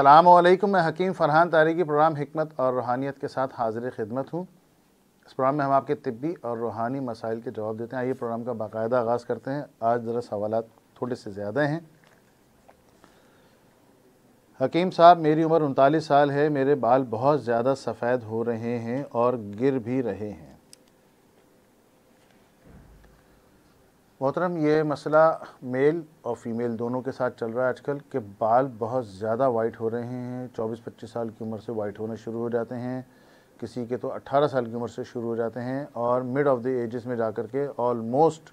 असलकम मैं हकीम फ़रहान तारीकी प्रोग्राम हमत और रूहानियत के साथ हाजिर खिदमत हूँ इस प्रोग्राम में हम आपके तिबी और रूहानी मसाइल के जवाब देते हैं आइए प्रोग्राम का बाकायदा आगाज़ करते हैं आज ज़रा सवाल थोड़े से ज़्यादा हैं हकीम साहब मेरी उम्र उनतालीस साल है मेरे बाल बहुत ज़्यादा सफ़ेद हो रहे हैं और गिर भी रहे हैं मोहतरम ये मसला मेल और फीमेल दोनों के साथ चल रहा है आजकल के बाल बहुत ज़्यादा वाइट हो रहे हैं 24-25 साल की उम्र से वाइट होना शुरू हो जाते हैं किसी के तो 18 साल की उम्र से शुरू हो जाते हैं और मिड ऑफ़ द एजेस में जा कर के ऑलमोस्ट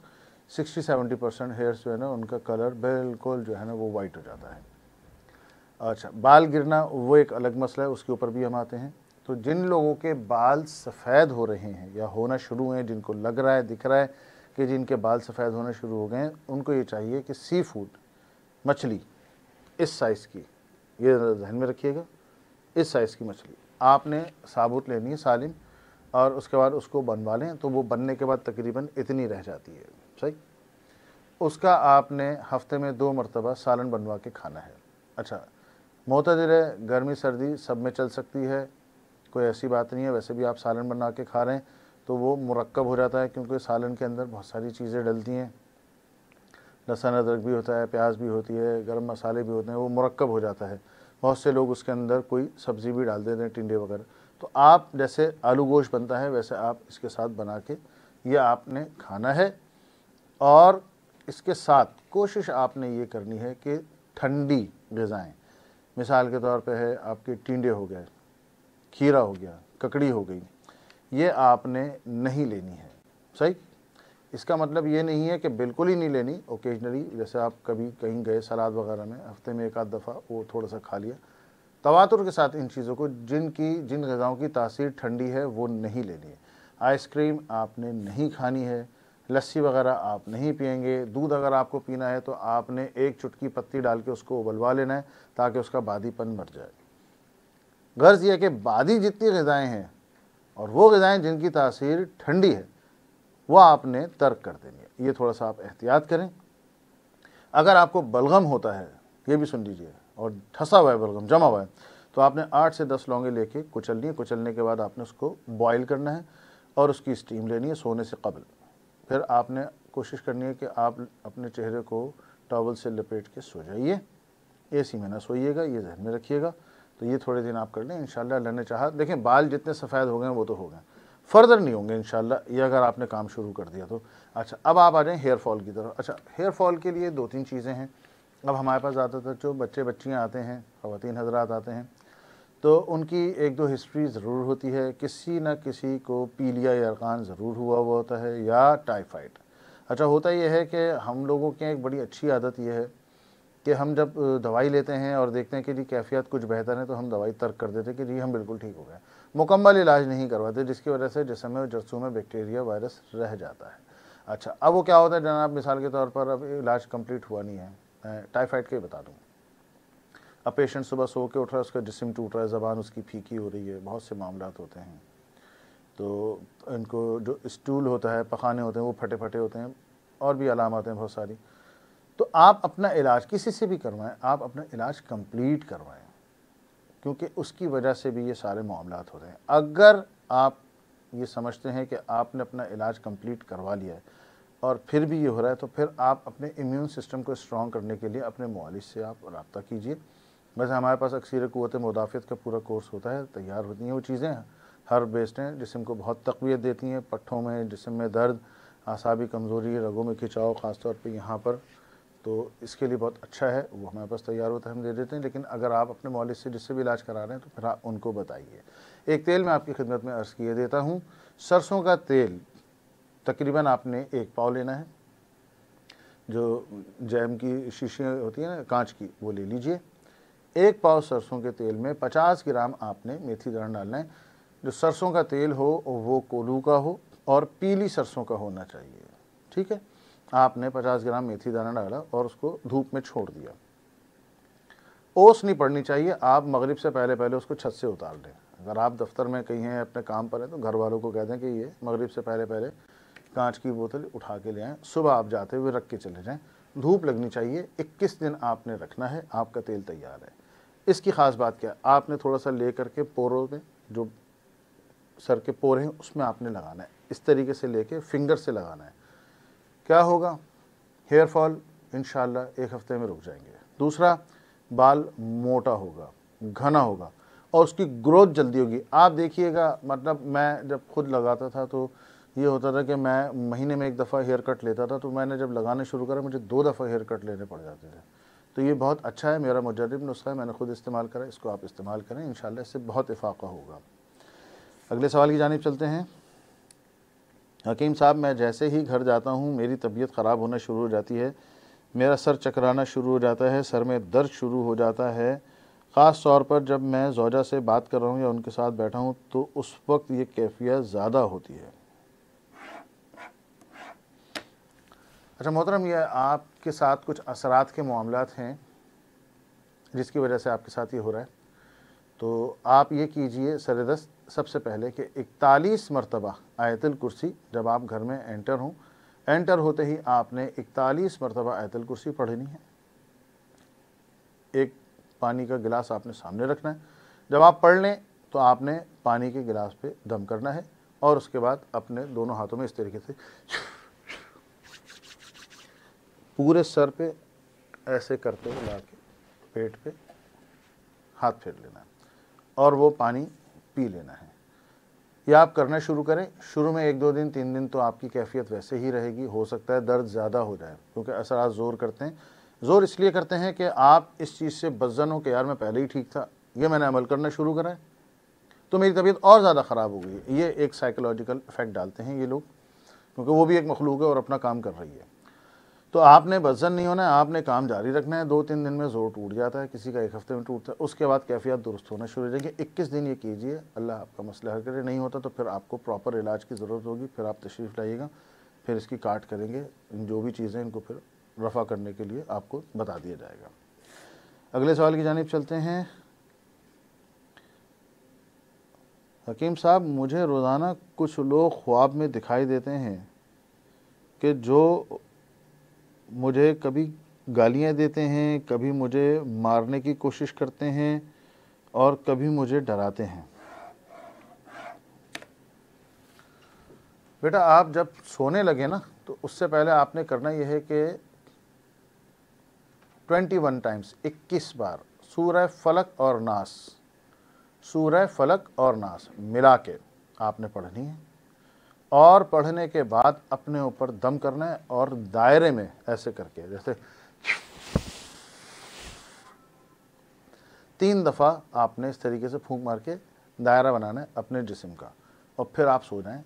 60-70 परसेंट हेयर्स जो है ना उनका कलर बिल्कुल जो है ना वो वाइट हो जाता है अच्छा बाल गिरना वो एक अलग मसला है उसके ऊपर भी हम आते हैं तो जिन लोगों के बाल सफ़ेद हो रहे हैं या होना शुरू हैं जिनको लग रहा है दिख रहा है कि जिनके बाल सफ़ेद होना शुरू हो गए हैं उनको ये चाहिए कि सी फूड मछली इस साइज़ की ये जहन में रखिएगा इस साइज़ की मछली आपने साबुत लेनी है सालिम और उसके बाद उसको बनवा लें तो वो बनने के बाद तकरीबन इतनी रह जाती है सही उसका आपने हफ्ते में दो मरतबा सालन बनवा के खाना है अच्छा मोतदर गर्मी सर्दी सब में चल सकती है कोई ऐसी बात नहीं है वैसे भी आप सालन बना के खा रहे हैं तो वो मुरक्कब हो जाता है क्योंकि सालन के अंदर बहुत सारी चीज़ें डलती हैं लहसन अदरक भी होता है प्याज भी होती है गर्म मसाले भी होते हैं वो मुरक्कब हो जाता है बहुत से लोग उसके अंदर कोई सब्ज़ी भी डाल देते हैं टिंडे वगैरह तो आप जैसे आलू गोश्त बनता है वैसे आप इसके साथ बना के ये आपने खाना है और इसके साथ कोशिश आपने ये करनी है कि ठंडी गज़ाएँ मिसाल के तौर पे है आपके टिंडे हो गए खीरा हो गया ककड़ी हो गई ये आपने नहीं लेनी है सही इसका मतलब ये नहीं है कि बिल्कुल ही नहीं लेनी ओकेजनली जैसे आप कभी कहीं गए सलाद वगैरह में हफ्ते में एक आध दफ़ा वो थोड़ा सा खा लिया तवातुर के साथ इन चीज़ों को जिनकी जिन गज़ाओं की तासीर ठंडी है वो नहीं लेनी है आइसक्रीम आपने नहीं खानी है लस्सी वगैरह आप नहीं पियेंगे दूध अगर आपको पीना है तो आपने एक चुटकी पत्ती डाल के उसको उबलवा लेना है ताकि उसका बादीपन मर जाए गर्ज़ यह कि बादी जितनी गज़ाएँ हैं और वो गज़ाएँ जिनकी तासीर ठंडी है वह आपने तर्क कर देनी है ये थोड़ा सा आप एहतियात करें अगर आपको बलगम होता है ये भी सुन लीजिए और ठसा हुआ है बलगम जमा हुआ है तो आपने आठ से दस लौंगे लेके कुचलनी है कुचलने के बाद आपने उसको बॉईल करना है और उसकी स्टीम लेनी है सोने से कबल फिर आपने कोशिश करनी है कि आप अपने चेहरे को टॉवल से लपेट के सो जाइए ए सी में ना सोइएगा ये जहन में रखिएगा तो ये थोड़े दिन आप कर लें इन लेने चाह देखें बाल जितने सफ़ेद हो गए वो तो हो गए फर्दर नहीं होंगे इन ये अगर आपने काम शुरू कर दिया तो अच्छा अब आप आ जाएँ हेयर फॉल की तरफ अच्छा हेयर फॉल के लिए दो तीन चीज़ें हैं अब हमारे पास ज़्यादातर तो जो बच्चे बच्चियाँ आते हैं ख़वान हजरात आते हैं तो उनकी एक दो हिस्ट्री ज़रूर होती है किसी न किसी को पीलिया या अरकान ज़रूर हुआ हुआ होता है या टाइफाइड अच्छा होता यह है कि हम लोगों की एक बड़ी अच्छी आदत यह है कि हम जब दवाई लेते हैं और देखते हैं कि जी कैफियत कुछ बेहतर है तो हम दवाई तर्क कर देते हैं कि जी हम बिल्कुल ठीक हो गए मुकम्मल इलाज नहीं करवाते जिसकी वजह से जिसम में जरसू में बैक्टीरिया वायरस रह जाता है अच्छा अब वो क्या होता है जनाब मिसाल के तौर पर अब इलाज कम्प्लीट हुआ नहीं है मैं टाइफाइड के बता दूँ अब पेशेंट सुबह सो के उठ रहा है उसका जिसम टूट रहा है ज़बान उसकी फीकी हो रही है बहुत से मामला होते हैं तो इनको जो स्टूल होता है पखाने होते हैं वो फटे फटे होते हैं और भी अलामतें बहुत सारी तो आप अपना इलाज किसी से भी करवाएं आप अपना इलाज कंप्लीट करवाएं क्योंकि उसकी वजह से भी ये सारे मामला होते हैं अगर आप ये समझते हैं कि आपने अपना इलाज कंप्लीट करवा लिया है और फिर भी ये हो रहा है तो फिर आप अपने इम्यून सिस्टम को स्ट्रॉन्ग करने के लिए अपने मालिश से आप रबता कीजिए वैसे हमारे पास अक्सर क़वत मुदाफ़त का पूरा कोर्स होता है तैयार होती हैं वो चीज़ें हर बेस्ड हैं जिसम को बहुत तकवीत देती हैं पट्ठों में जिसम में दर्द आसाबी कमज़ोरी रगों में खिंचाव ख़ासतौर पर यहाँ पर तो इसके लिए बहुत अच्छा है वो हमारे पास तैयार होता है हम दे देते हैं लेकिन अगर आप अपने मॉलिज से जिससे भी इलाज करा रहे हैं तो फिर आप उनको बताइए एक तेल मैं आपकी खिदमत में अर्ज़ किए देता हूँ सरसों का तेल तकरीबन आपने एक पाव लेना है जो जैम की शीशियाँ होती हैं ना कांच की वो ले लीजिए एक पाव सरसों के तेल में 50 ग्राम आपने मेथी दाना डालना है जो सरसों का तेल हो वो कोलू का हो और पीली सरसों का होना चाहिए ठीक है आपने 50 ग्राम मेथी दाना डाला और उसको धूप में छोड़ दिया ओस नहीं पड़नी चाहिए आप मगरिब से पहले पहले उसको छत से उतार दें अगर आप दफ्तर में कहीं हैं अपने काम पर हैं तो घर वालों को कह दें कि ये मगरिब से पहले पहले कांच की बोतल उठा के ले आएँ सुबह आप जाते हुए रख के चले जाएँ धूप लगनी चाहिए 21 दिन आपने रखना है आपका तेल तैयार है इसकी ख़ास बात क्या है आपने थोड़ा सा ले करके पोरों में जो सर के पोरे हैं उसमें आपने लगाना है इस तरीके से लेके फिंगर से लगाना है क्या होगा हेयर फॉल इन एक हफ्ते में रुक जाएंगे दूसरा बाल मोटा होगा घना होगा और उसकी ग्रोथ जल्दी होगी आप देखिएगा मतलब मैं जब खुद लगाता था तो ये होता था कि मैं महीने में एक दफ़ा हेयर कट लेता था तो मैंने जब लगाने शुरू करा मुझे दो दफ़ा हेयर कट लेने पड़ जाते थे तो ये बहुत अच्छा है मेरा मुजरब नुस्खा है मैंने खुद इस्तेमाल करा इसको आप इस्तेमाल करें इन इससे बहुत इफाक़ा होगा अगले सवाल की जानब चलते हैं हकीम साहब मैं जैसे ही घर जाता हूँ मेरी तबीयत ख़राब होना शुरू हो जाती है मेरा सर चकराना शुरू हो जाता है सर में दर्द शुरू हो जाता है ख़ास तौर पर जब मैं जोजा से बात कर रहा हूँ या उनके साथ बैठा हूँ तो उस वक्त ये कैफियत ज़्यादा होती है अच्छा मोहतरम यह आपके साथ कुछ असरात के मामला हैं जिसकी वजह से आपके साथ ये हो रहा है तो आप ये कीजिए सर सबसे पहले कि इकतालीस मरतबा आयतल कुर्सी जब आप घर में एंटर हों एंटर होते ही आपने इकतालीस मरतबा आयतल कुर्सी पढ़नी है एक पानी का गिलास आपने सामने रखना है जब आप पढ़ लें तो आपने पानी के गिलास पे दम करना है और उसके बाद अपने दोनों हाथों में इस तरीके से पूरे सर पे ऐसे करते हुए ला के पेट पे हाथ फेर लेना है और वो पानी पी लेना है ये आप करना शुरू करें शुरू में एक दो दिन तीन दिन तो आपकी कैफियत वैसे ही रहेगी हो सकता है दर्द ज़्यादा हो जाए क्योंकि असर आज ज़ोर करते हैं ज़ोर इसलिए करते हैं कि आप इस चीज़ से बजन हो कि यार मैं पहले ही ठीक था ये मैंने अमल करना शुरू करा है तो मेरी तबीयत और ज़्यादा ख़राब हो गई ये एक साइकोलॉजिकल इफ़ेक्ट डालते हैं ये लोग क्योंकि वो भी एक मखलूक है और अपना काम कर रही है तो आपने वजन नहीं होना है आपने काम जारी रखना है दो तीन दिन में जोर टूट जाता है किसी का एक हफ्ते में टूटता है उसके बाद कैफियत दुरुस्त होना शुरू हो जाएगी इक्कीस दिन ये कीजिए अल्लाह आपका मसला हल करे नहीं होता तो फिर आपको प्रॉपर इलाज की ज़रूरत होगी फिर आप तशरीफ़ लाइएगा फिर इसकी काट करेंगे जो भी चीज़ें इनको फिर रफा करने के लिए आपको बता दिया जाएगा अगले सवाल की जानब चलते हैं हकीम साहब मुझे रोज़ाना कुछ लोग ख्वाब में दिखाई देते हैं कि जो मुझे कभी गालियाँ देते हैं कभी मुझे मारने की कोशिश करते हैं और कभी मुझे डराते हैं बेटा आप जब सोने लगे ना तो उससे पहले आपने करना यह है कि 21 टाइम्स 21 बार सूर्य फलक और नास सूर्य फलक और नास मिला के आपने पढ़नी है और पढ़ने के बाद अपने ऊपर दम करना है और दायरे में ऐसे करके जैसे तीन दफ़ा आपने इस तरीके से फूंक मार के दायरा बनाना है अपने जिसम का और फिर आप सो जाएँ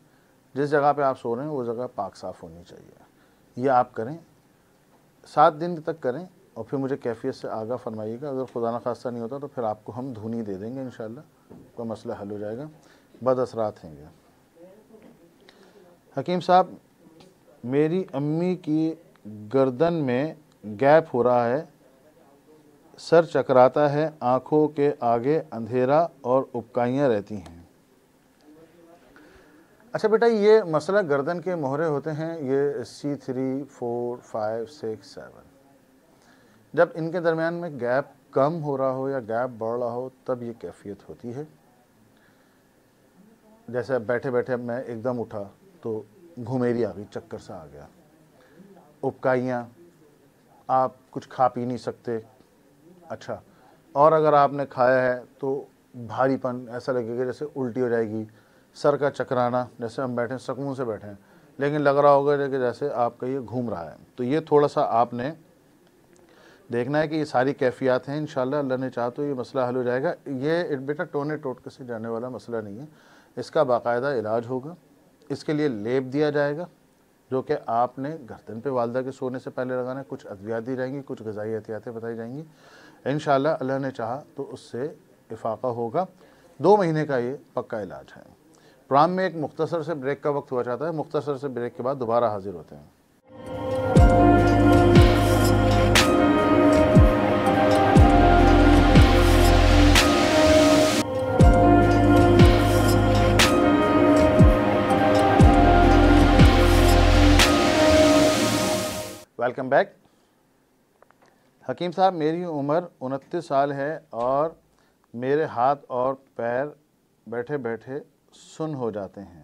जिस जगह पे आप सो रहे हैं वो जगह पाक साफ़ होनी चाहिए ये आप करें सात दिन तक करें और फिर मुझे कैफियत से आगा फरमाइएगा अगर खुदा ना खास्ता नहीं होता तो फिर आपको हम धुनी दे देंगे इन का मसला हल हो जाएगा बद असरात हैं हकीम साहब मेरी अम्मी की गर्दन में गैप हो रहा है सर चकराता है आँखों के आगे अंधेरा और उपकाइयाँ रहती हैं अच्छा बेटा ये मसला गर्दन के मोहरे होते हैं ये C three four five six seven जब इनके दरमियान में गैप कम हो रहा हो या गैप बढ़ रहा हो तब ये कैफियत होती है जैसे बैठे बैठे मैं एकदम उठा तो घुमेरिया भी चक्कर सा आ गया उपकाइयाँ आप कुछ खा पी नहीं सकते अच्छा और अगर आपने खाया है तो भारीपन ऐसा लगेगा जैसे उल्टी हो जाएगी सर का चकराना जैसे हम बैठे सकून से बैठे हैं लेकिन लग रहा होगा कि जैसे आपका ये घूम रहा है तो ये थोड़ा सा आपने देखना है कि ये सारी कैफियात हैं इन अल्लाह ने चाह तो ये मसला हल हो जाएगा ये बेटा टोने टोटके से जाने वाला मसला नहीं है इसका बाकायदा इलाज होगा इसके लिए लेप दिया जाएगा जो कि आपने गर्दन पे वालदा के सोने से पहले लगाना है कुछ अद्वियात दी जाएंगी कुछ गजाई एहतियातें बताई जाएंगी इन अल्लाह ने चाहा तो उससे इफाका होगा दो महीने का ये पक्का इलाज है प्रोग्राम में एक मुख्तसर से ब्रेक का वक्त हुआ चाहता है मुख्तसर से ब्रेक के बाद दोबारा हाजिर होते हैं वेलकम बैक हकीम साहब मेरी उम्र उनतीस साल है और मेरे हाथ और पैर बैठे बैठे सुन हो जाते हैं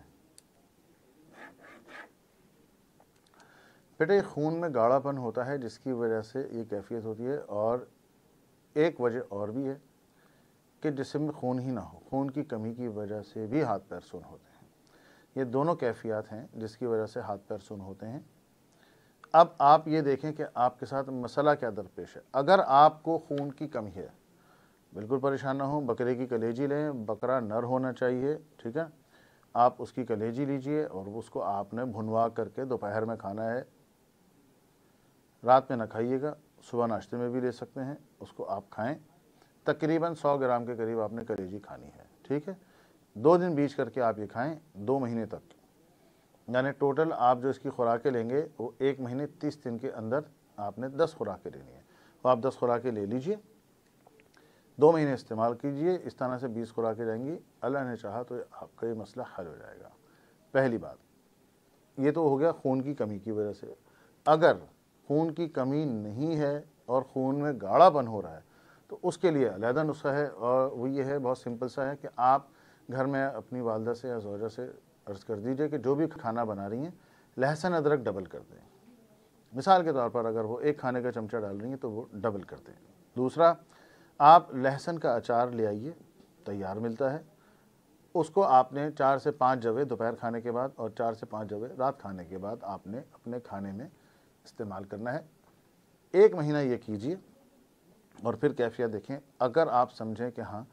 बेटे खून में गाढ़ापन होता है जिसकी वजह से ये कैफियत होती है और एक वजह और भी है कि जिसम में खून ही ना हो खून की कमी की वजह से भी हाथ पैर सुन होते हैं ये दोनों कैफियत हैं जिसकी वजह से हाथ पैर सुन होते हैं अब आप ये देखें कि आपके साथ मसला क्या दरपेश है अगर आपको खून की कमी है बिल्कुल परेशान ना हो बकरे की कलेजी लें बकरा नर होना चाहिए ठीक है आप उसकी कलेजी लीजिए और उसको आपने भुनवा करके दोपहर में खाना है रात में ना खाइएगा सुबह नाश्ते में भी ले सकते हैं उसको आप खाएं तकरीबन 100 ग्राम के करीब आपने कलेजी खानी है ठीक है दो दिन बीच करके आप ये खाएं दो महीने तक यानी टोटल आप जो इसकी खुराकें लेंगे वो एक महीने तीस दिन के अंदर आपने दस खुराकें लेनी है तो आप दस खुराकें ले लीजिए दो महीने इस्तेमाल कीजिए इस तरह से बीस खुराकें जाएंगी अल्लाह ने चाहा तो आपका ये मसला हल हो जाएगा पहली बात ये तो हो गया खून की कमी की वजह से अगर खून की कमी नहीं है और खून में गाढ़ापन हो रहा है तो उसके लिए अलहदा नुस्खा है और वो ये है बहुत सिंपल सा है कि आप घर में अपनी वालदा से या जोजा से अर्ज़ कर दीजिए कि जो भी खाना बना रही हैं लहसुन अदरक डबल कर दें मिसाल के तौर पर अगर वो एक खाने का चमचा डाल रही हैं तो वो डबल कर दें दूसरा आप लहसुन का अचार ले आइए तैयार मिलता है उसको आपने चार से पाँच जवे दोपहर खाने के बाद और चार से पाँच जवे रात खाने के बाद आपने अपने खाने में इस्तेमाल करना है एक महीना ये कीजिए और फिर कैफिया देखें अगर आप समझें कि हाँ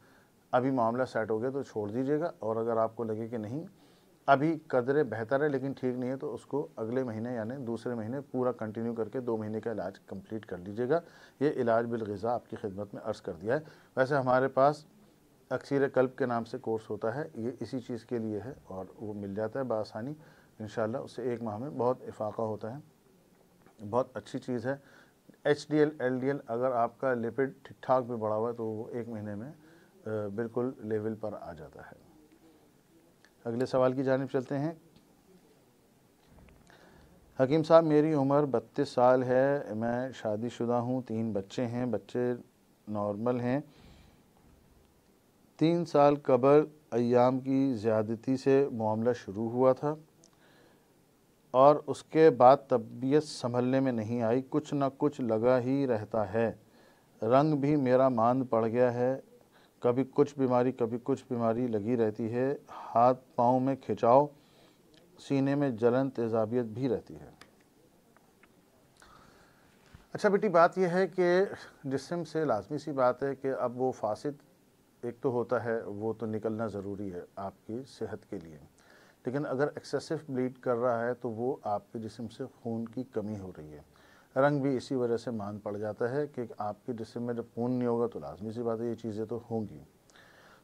अभी मामला सेट हो गया तो छोड़ दीजिएगा और अगर आपको लगे कि नहीं अभी कदरें बेहतर है लेकिन ठीक नहीं है तो उसको अगले महीने यानी दूसरे महीने पूरा कंटिन्यू करके दो महीने का इलाज कंप्लीट कर लीजिएगा ये इलाज बिलगज़ा आपकी खिदमत में अर्ज़ कर दिया है वैसे हमारे पास अक्सर कल्ब के नाम से कोर्स होता है ये इसी चीज़ के लिए है और वो मिल जाता है बसानी इन उससे एक माह में बहुत इफाका होता है बहुत अच्छी चीज़ है H D L L D L अगर आपका लिपिड ठीक ठाक भी बढ़ा हुआ है तो वो एक महीने में बिल्कुल लेवल पर आ जाता है अगले सवाल की जानब चलते हैं हकीम साहब मेरी उम्र बत्तीस साल है मैं शादीशुदा हूँ तीन बच्चे हैं बच्चे नॉर्मल हैं तीन साल कबल अयाम की ज़्यादती से मामला शुरू हुआ था और उसके बाद तबीयत संभलने में नहीं आई कुछ ना कुछ लगा ही रहता है रंग भी मेरा मांद पड़ गया है कभी कुछ बीमारी कभी कुछ बीमारी लगी रहती है हाथ पाँव में खिंचाव सीने में जलन तेजाबियत भी रहती है अच्छा बेटी बात यह है कि जिसम से लाजमी सी बात है कि अब वो फासिद एक तो होता है वो तो निकलना ज़रूरी है आपकी सेहत के लिए लेकिन अगर एक्सेसिव ब्लीड कर रहा है तो वो आपके जिसम से खून की कमी हो रही है रंग भी इसी वजह से मान पड़ जाता है कि आपकी जिसम में जब खून नहीं होगा तो लाजमी सी बात है ये चीज़ें तो होंगी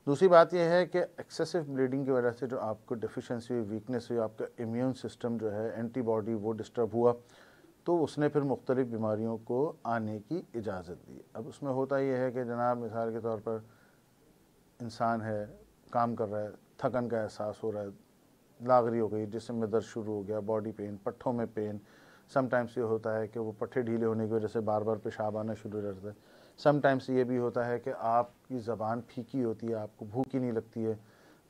दूसरी बात यह है कि एक्सेसिव ब्लीडिंग की वजह से जो आपको डिफिशेंसी हुई वीकनेस हुई आपका इम्यून सिस्टम जो है एंटीबॉडी वो डिस्टर्ब हुआ तो उसने फिर मुख्तलिफ़ बीमारियों को आने की इजाज़त दी अब उसमें होता यह है कि जनाब मिसाल के तौर पर इंसान है काम कर रहा है थकन का एहसास हो रहा है लागरी हो गई जिसम में दर्द शुरू हो गया बॉडी पेन पट्ठों में पेन समटाइम्स ये होता है कि वो पट्टे ढीले होने की वजह से बार बार पेशाब आना शुरू रहता है समटाइम्स ये भी होता है कि आपकी ज़बान फीकी होती है आपको भूख ही नहीं लगती है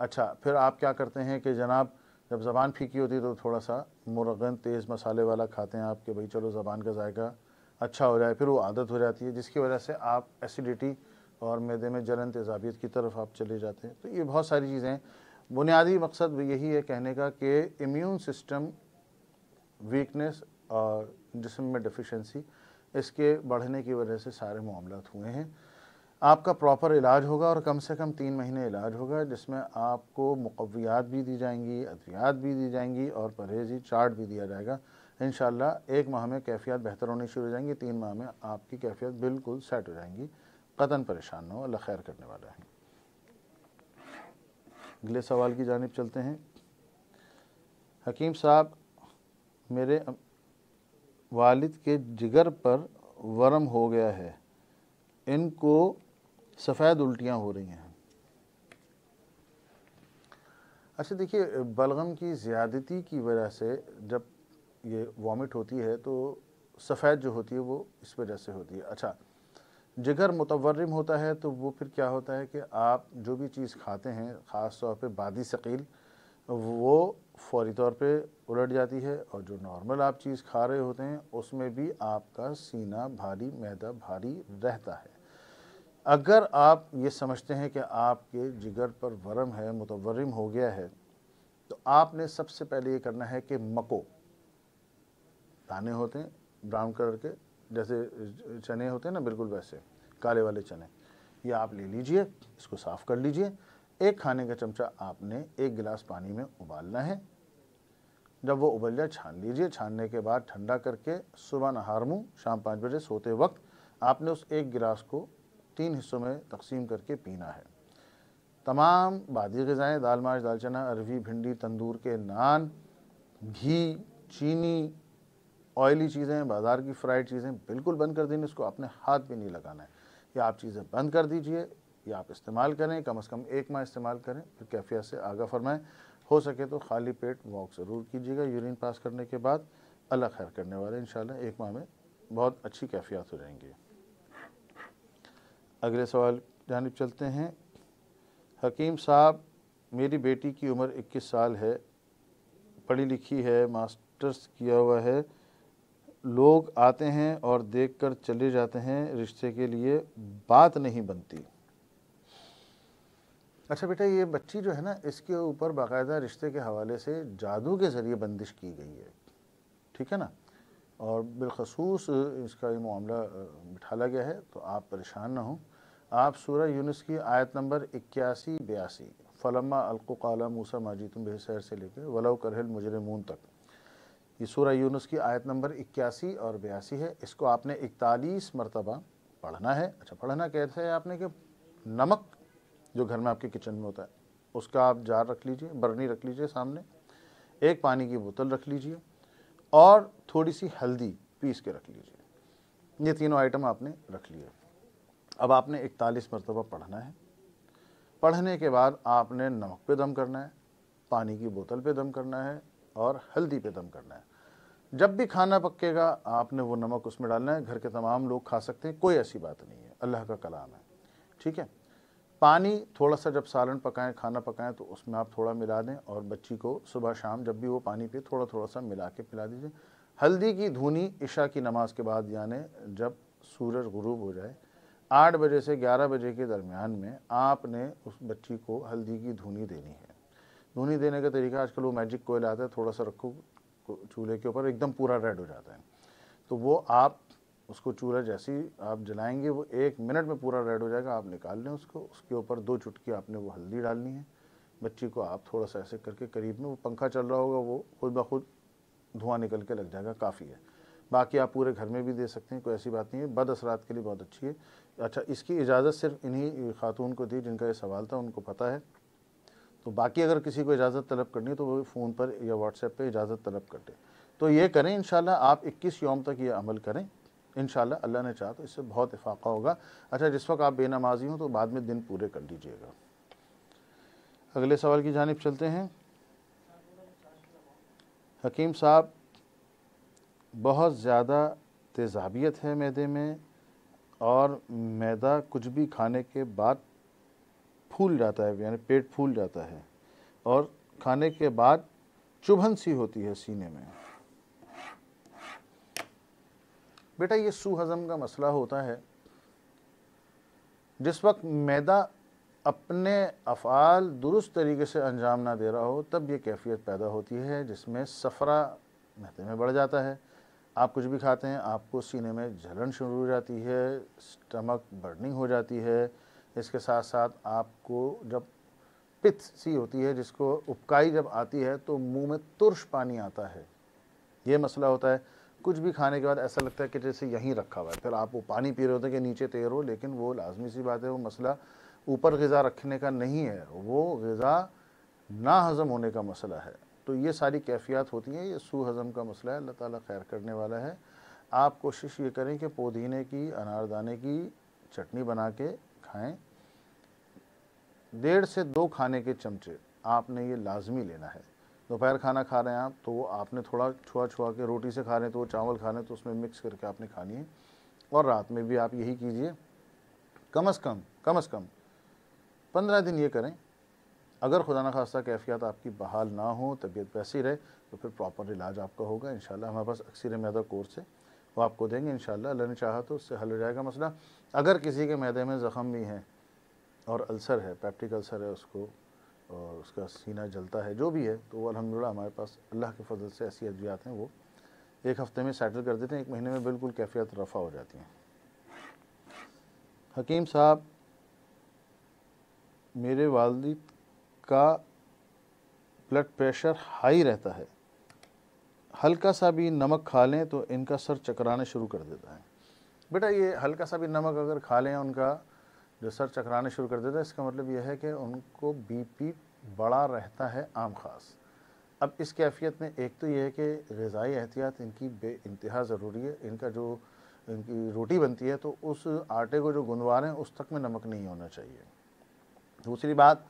अच्छा फिर आप क्या करते हैं कि जनाब जब ज़बान फीकी होती है तो थोड़ा सा मुरगन तेज़ मसाले वाला खाते हैं आप कि भाई चलो ज़बान का जायका अच्छा हो जाए फिर वो आदत हो जाती है जिसकी वजह से आप एसिडिटी और मैदे में जलन तेजाबियत की तरफ आप चले जाते हैं तो ये बहुत सारी चीज़ें हैं बुनियादी मकसद यही है कहने का कि इम्यून सिस्टम वीकनेस जिसम में डिफिशेंसी इसके बढ़ने की वजह से सारे मामला हुए हैं आपका प्रॉपर इलाज होगा और कम से कम तीन महीने इलाज होगा जिसमें आपको मुकवियात भी दी जाएंगी अद्वियात भी दी जाएंगी और परहेजी चार्ट भी दिया जाएगा इन एक माह में कैफियत बेहतर होनी शुरू हो जाएंगी तीन माह में आपकी कैफियत बिल्कुल सेट हो जाएंगी कतन परेशान हो अल्लाह खैर करने वाला है अगले सवाल की जानब चलते हैं हकीम साहब मेरे वालिद के जिगर पर वर्म हो गया है इनको सफ़ेद उल्टियाँ हो रही हैं अच्छा देखिए बलगम की ज़्यादती की वजह से जब ये वॉमिट होती है तो सफ़ेद जो होती है वो इस वजह से होती है अच्छा जिगर मुतवरम होता है तो वो फिर क्या होता है कि आप जो भी चीज़ खाते हैं ख़ास तौर पे बादी शकील वो फौरी तौर पे उलट जाती है और जो नॉर्मल आप चीज़ खा रहे होते हैं उसमें भी आपका सीना भारी मैदा भारी रहता है अगर आप ये समझते हैं कि आपके जिगर पर वरम है मुतवरम हो गया है तो आपने सबसे पहले ये करना है कि मको दाने होते हैं ब्राउन कलर के जैसे चने होते हैं ना बिल्कुल वैसे काले वाले चने ये आप ले लीजिए इसको साफ़ कर लीजिए एक खाने का चमचा आपने एक गिलास पानी में उबालना है जब वो उबल जाए छान लीजिए छानने के बाद ठंडा करके सुबह नहार मुँह शाम पाँच बजे सोते वक्त आपने उस एक गिलास को तीन हिस्सों में तकसीम करके पीना है तमाम बादी गज़ाएँ दाल माच दाल चना अरवी भिंडी तंदूर के नान घी चीनी ऑयली चीज़ें बाज़ार की फ्राइड चीज़ें बिल्कुल बंद कर देनी इसको अपने हाथ भी नहीं लगाना है या आप चीज़ें बंद कर दीजिए ये आप इस्तेमाल करें कम अज़ कम एक माह इस्तेमाल करें फिर तो कैफिया से आगा फरमाएँ हो सके तो खाली पेट वॉक ज़रूर कीजिएगा यूरिन पास करने के बाद अल्लाह खैर करने वाले इन एक माह में बहुत अच्छी कैफियात हो जाएंगी अगले सवाल जानब चलते हैं हकीम साहब मेरी बेटी की उम्र 21 साल है पढ़ी लिखी है मास्टर्स किया हुआ है लोग आते हैं और देखकर चले जाते हैं रिश्ते के लिए बात नहीं बनती अच्छा बेटा ये बच्ची जो है ना इसके ऊपर बाकायदा रिश्ते के हवाले से जादू के ज़रिए बंदिश की गई है ठीक है ना और बिलखसूस इसका ये मामला बिठाला गया है तो आप परेशान ना हों आप सूरह यूनुस की आयत नंबर इक्यासी बयासी फ़लमा अलकुकाला मूसा माजी तुम बेसैर से लेकर वलव करहल मुजरमून तक ये सूरह यूनुस की आयत नंबर इक्यासी और बयासी है इसको आपने इकतालीस मरतबा पढ़ना है अच्छा पढ़ना कैसे है आपने कि नमक जो घर में आपके किचन में होता है उसका आप जार रख लीजिए बरनी रख लीजिए सामने एक पानी की बोतल रख लीजिए और थोड़ी सी हल्दी पीस के रख लीजिए ये तीनों आइटम आपने रख लिए अब आपने इकतालीस मरतबा पढ़ना है पढ़ने के बाद आपने नमक पे दम करना है पानी की बोतल पे दम करना है और हल्दी पे दम करना है जब भी खाना पकेगा आपने वो नमक उसमें डालना है घर के तमाम लोग खा सकते हैं कोई ऐसी बात नहीं है अल्लाह का कलाम है ठीक है पानी थोड़ा सा जब सालन पकाएं खाना पकाएं तो उसमें आप थोड़ा मिला दें और बच्ची को सुबह शाम जब भी वो पानी पिए थोड़ा थोड़ा सा मिला के पिला दीजिए हल्दी की धुनी इशा की नमाज़ के बाद यानि जब सूरज गुरूब हो जाए आठ बजे से ग्यारह बजे के दरमियान में आपने उस बच्ची को हल्दी की धुनी देनी है धुनी देने का तरीका आजकल वो मैजिक कोयल आता है थोड़ा सा रखो चूल्हे के ऊपर एकदम पूरा रेड हो जाता है तो वो आप उसको चूल्हा जैसी आप जलाएंगे वो एक मिनट में पूरा रेड हो जाएगा आप निकाल लें उसको उसके ऊपर दो चुटकी आपने वो हल्दी डालनी है बच्ची को आप थोड़ा सा ऐसे करके करीब में वो पंखा चल रहा होगा वो खुद ब खुद धुआं निकल के लग जाएगा काफ़ी है बाकी आप पूरे घर में भी दे सकते हैं कोई ऐसी बात नहीं है बद असरात के लिए बहुत अच्छी है अच्छा इसकी इजाज़त सिर्फ इन्हीं खातून को दी जिनका ये सवाल था उनको पता है तो बाकी अगर किसी को इजाज़त तलब करनी है तो वो फ़ोन पर या व्हाट्सएप पर इजाज़त तलब कर दें तो ये करें इन आप इक्कीस योम तक ये अमल करें इन अल्लाह ने चाहा तो इससे बहुत इफाक़ा होगा अच्छा जिस वक्त आप बेनमाजी हों तो बाद में दिन पूरे कर लीजिएगा अगले सवाल की जानब चलते हैं हकीम साहब बहुत ज़्यादा तेजाबियत है मैदे में और मैदा कुछ भी खाने के बाद फूल जाता है यानी पेट फूल जाता है और खाने के बाद चुभन सी होती है सीने में बेटा ये सू हज़म का मसला होता है जिस वक्त मैदा अपने अफ़ाल दुरुस्त तरीके से अंजाम ना दे रहा हो तब ये कैफियत पैदा होती है जिसमें सफ़रा मैदे में बढ़ जाता है आप कुछ भी खाते हैं आपको सीने में जलन शुरू हो जाती है स्टमक बर्निंग हो जाती है इसके साथ साथ आपको जब पित सी होती है जिसको उपकाई जब आती है तो मुंह में तुरश पानी आता है ये मसला होता है कुछ भी खाने के बाद ऐसा लगता है कि जैसे यहीं रखा हुआ है फिर आप वो पानी पी रहे होते हैं कि नीचे तैर हो लेकिन वो लाजमी सी बात है वो मसला ऊपर गज़ा रखने का नहीं है वो गज़ा ना हज़म होने का मसला है तो ये सारी कैफियत होती हैं ये सू हज़म का मसला है अल्लाह ताला खैर करने वाला है आप कोशिश ये करें कि पुदीने की अनारदाने की चटनी बना के खाएँ डेढ़ से दो खाने के चमचे आपने ये लाजमी लेना है दोपहर खाना खा रहे हैं आप तो वो आपने थोड़ा छुआ छुआ के रोटी से खा रहे हैं तो वो चावल खा रहे हैं तो उसमें मिक्स करके आपने खानी है और रात में भी आप यही कीजिए कम अज़ कम कम अज़ कम पंद्रह दिन ये करें अगर खुदा न खास्ता कैफियत आपकी बहाल ना हो तबीयत वैसी रहे तो फिर प्रॉपर इलाज आपका होगा इन हमारे पास अक्सर मैदा कोर्स है वो आपको देंगे इन अल्लाह ने चाहा तो उससे हल हो जाएगा मसला अगर किसी के मैदे में ज़ख़म भी हैं और अल्सर है पैप्टिक अल्सर है उसको और उसका सीना जलता है जो भी है तो वो अलहमदिल्ला हमारे पास अल्लाह के फजल से ऐसी अद्वियात हैं वो एक हफ़्ते में सेटल कर देते हैं एक महीने में बिल्कुल कैफियत रफ़ा हो जाती हैं हकीम साहब मेरे वालद का ब्लड प्रेशर हाई रहता है हल्का सा भी नमक खा लें तो इनका सर चकराना शुरू कर देता है बेटा ये हल्का सा भी नमक अगर खा लें उनका जो सर चकराने शुरू कर देते हैं इसका मतलब यह है कि उनको बीपी बड़ा रहता है आम खास अब इस कैफियत में एक तो यह है कि गज़ाई एहतियात इनकी बे इंतहा ज़रूरी है इनका जो इनकी रोटी बनती है तो उस आटे को जो गुनवा रहे हैं उस तक में नमक नहीं होना चाहिए दूसरी बात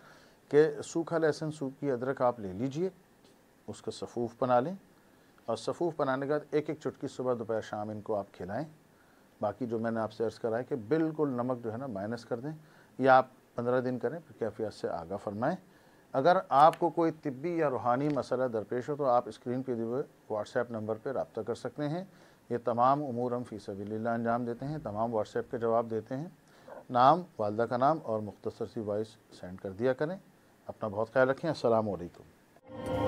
कि सूखा लहसुन सूखी अदरक आप ले लीजिए उसका सफ़ूफ़ बना लें और सफ़ूफ़ बनाने के बाद एक एक चुटकी सुबह दोपहर शाम इनको आप खिलाएं बाकी जो मैंने आपसे अर्ज़ करा है कि बिल्कुल नमक जो है ना माइनस कर दें या आप पंद्रह दिन करें फिर कैफियत से आगा फरमाएँ अगर आपको कोई तिब्बी या रूहानी मसला दरपेश हो तो आप स्क्रीन पे दिए व्हाट्सएप नंबर पर रबता कर सकते हैं ये तमाम उमूर हम फ़ीसबिल्ला अंजाम देते हैं तमाम व्हाट्सएप के जवाब देते हैं नाम वालदा का नाम और मुख्तसर सी वॉइस सेंड कर दिया करें अपना बहुत ख्याल रखें असलकम